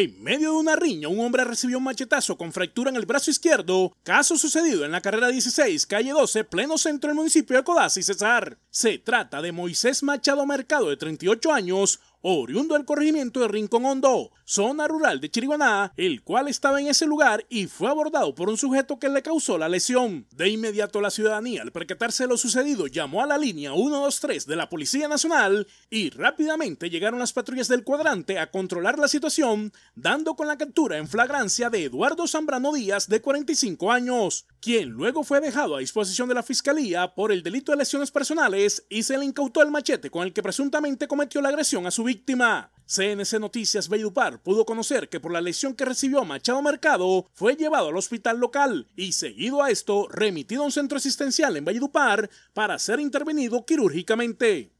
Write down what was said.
En medio de una riña, un hombre recibió un machetazo con fractura en el brazo izquierdo, caso sucedido en la carrera 16, calle 12, pleno centro del municipio de y César. Se trata de Moisés Machado Mercado, de 38 años, oriundo del corregimiento de Rincón Hondo, zona rural de Chiriguaná, el cual estaba en ese lugar y fue abordado por un sujeto que le causó la lesión. De inmediato la ciudadanía, al percatarse lo sucedido, llamó a la línea 123 de la Policía Nacional y rápidamente llegaron las patrullas del cuadrante a controlar la situación, dando con la captura en flagrancia de Eduardo Zambrano Díaz de 45 años, quien luego fue dejado a disposición de la fiscalía por el delito de lesiones personales y se le incautó el machete con el que presuntamente cometió la agresión a su víctima. CNC Noticias Valledupar pudo conocer que por la lesión que recibió Machado Mercado fue llevado al hospital local y seguido a esto remitido a un centro asistencial en Valledupar para ser intervenido quirúrgicamente.